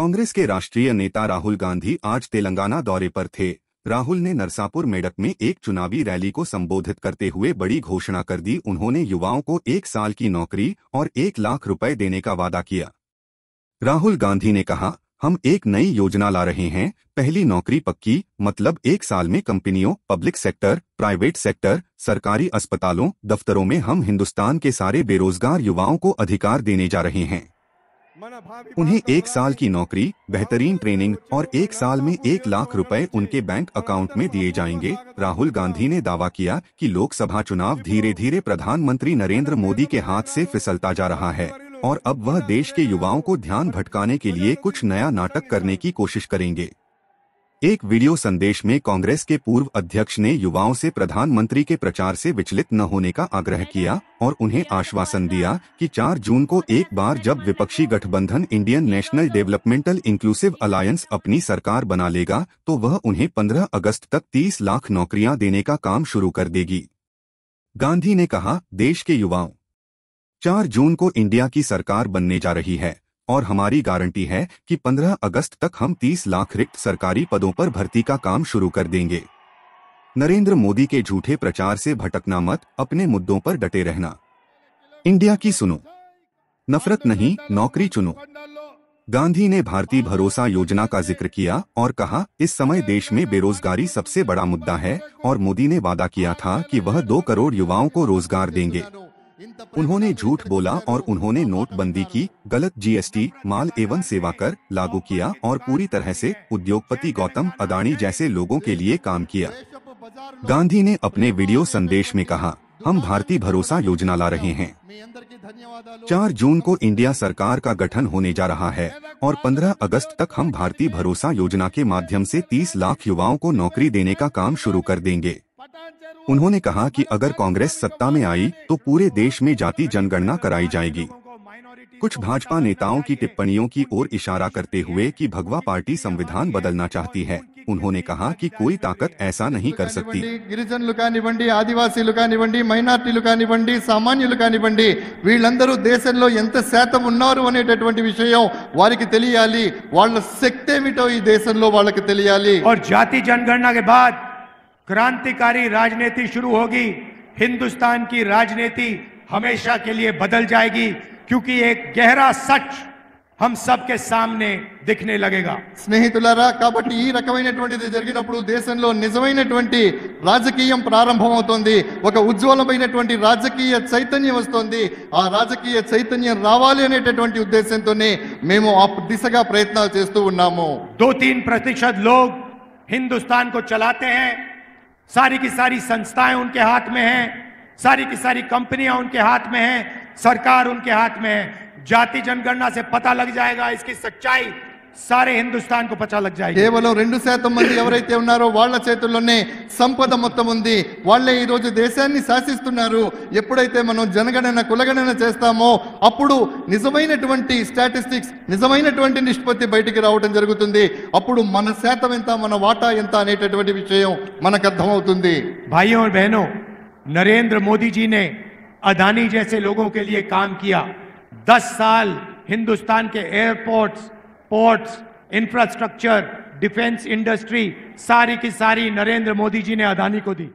कांग्रेस के राष्ट्रीय नेता राहुल गांधी आज तेलंगाना दौरे पर थे राहुल ने नरसापुर मेडक में एक चुनावी रैली को संबोधित करते हुए बड़ी घोषणा कर दी उन्होंने युवाओं को एक साल की नौकरी और एक लाख रुपए देने का वादा किया राहुल गांधी ने कहा हम एक नई योजना ला रहे हैं पहली नौकरी पक्की मतलब एक साल में कंपनियों पब्लिक सेक्टर प्राइवेट सेक्टर सरकारी अस्पतालों दफ्तरों में हम हिंदुस्तान के सारे बेरोजगार युवाओं को अधिकार देने जा रहे हैं उन्हें एक साल की नौकरी बेहतरीन ट्रेनिंग और एक साल में एक लाख रुपए उनके बैंक अकाउंट में दिए जाएंगे राहुल गांधी ने दावा किया कि लोकसभा चुनाव धीरे धीरे प्रधानमंत्री नरेंद्र मोदी के हाथ से फिसलता जा रहा है और अब वह देश के युवाओं को ध्यान भटकाने के लिए कुछ नया नाटक करने की कोशिश करेंगे एक वीडियो संदेश में कांग्रेस के पूर्व अध्यक्ष ने युवाओं से प्रधानमंत्री के प्रचार से विचलित न होने का आग्रह किया और उन्हें आश्वासन दिया कि 4 जून को एक बार जब विपक्षी गठबंधन Indian National Developmental Inclusive Alliance अपनी सरकार बना लेगा तो वह उन्हें 15 अगस्त तक 30 लाख नौकरियां देने का काम शुरू कर देगी गांधी ने कहा देश के युवाओं चार जून को इंडिया की सरकार बनने जा रही है और हमारी गारंटी है कि 15 अगस्त तक हम 30 लाख रिक्त सरकारी पदों पर भर्ती का काम शुरू कर देंगे नरेंद्र मोदी के झूठे प्रचार से भटकना मत अपने मुद्दों पर डटे रहना इंडिया की सुनो नफरत नहीं नौकरी चुनो गांधी ने भारतीय भरोसा योजना का जिक्र किया और कहा इस समय देश में बेरोजगारी सबसे बड़ा मुद्दा है और मोदी ने वादा किया था कि वह दो करोड़ युवाओं को रोजगार देंगे उन्होंने झूठ बोला और उन्होंने नोटबंदी की गलत जीएसटी माल एवं सेवा कर लागू किया और पूरी तरह से उद्योगपति गौतम अदाणी जैसे लोगों के लिए काम किया गांधी ने अपने वीडियो संदेश में कहा हम भारतीय भरोसा योजना ला रहे हैं चार जून को इंडिया सरकार का गठन होने जा रहा है और 15 अगस्त तक हम भारतीय भरोसा योजना के माध्यम से 30 लाख युवाओं को नौकरी देने का काम शुरू कर देंगे उन्होंने कहा कि अगर कांग्रेस सत्ता में आई तो पूरे देश में जाति जनगणना कराई जाएगी कुछ भाजपा नेताओं की टिप्पणियों की ओर इशारा करते हुए कि भगवा पार्टी संविधान बदलना चाहती है उन्होंने कहा कि कोई ताकत ऐसा नहीं कर सकती गिरिजन बंडी आदिवासी लुकानी बंडी मैनारटी लुकानी बंडी सामान्य लुकानी बंडी वीलू देश అనేటటువంటి उषय वारी తెలియాలి వాళ్ళ శక్తి और जाति जनगणना के बाद क्रांतिकारी राजनीति शुरू होगी हिंदुस्तान की राजनीति हमेशा के लिए बदल जाएगी क्योंकि एक गहरा सच हम सबके सामने दिखने लगेगा स्नेहतुलरा का बट ही रकमैनटवंडते జరిగినప్పుడు దేశంలో నిజమైనటువంటి రాజకీయ్యం ప్రారంభమవుతుంది ఒక ఉజ్వలమైనటువంటి రాజకీయ చైతన్యం వస్తుంది ఆ రాజకీయ చైతన్యం రావాలినేటటువంటి ఉద్దేశంతోనే మేము ఆ ప్రతిసగా ప్రయత్నాలు చేస్తూ ఉన్నాము 23 प्रतिशत लोग हिंदुस्तान को चलाते हैं सारी की सारी संस्थाएं उनके हाथ में हैं सारी की सारी कंपनियां उनके हाथ में हैं सरकार उनके हाथ में है जाति जनगणना से पता लग जाएगा इसकी सच्चाई సారే హిందుస్థాన్ కు లగ్ జాయి కేవలం రెండు శాతం మంది ఎవరైతే ఉన్నారో వాళ్ళ చేతుల్లోనే సంపద మొత్తం ఉంది వాళ్ళే ఈ రోజు దేశాన్ని శాసిస్తున్నారు ఎప్పుడైతే మనం జనగణన కులగణన చేస్తామో అప్పుడు నిజమైనటువంటి స్టాటిస్టిక్స్ నిజమైనటువంటి నిష్పత్తి బయటికి రావడం జరుగుతుంది అప్పుడు మన శాతం ఎంత మన వాటా ఎంత అనేటటువంటి విషయం మనకు అర్థమవుతుంది భాయ్యో బహనో నరేంద్ర మోదీజీనే అదానీ జైసే లోగోకే లియే కామ్ కియా దస్ సాల్ హిందుస్థాన్ కే airports ports infrastructure defence industry सारी की सारी नरेंद्र मोदी जी ने अदानी को दी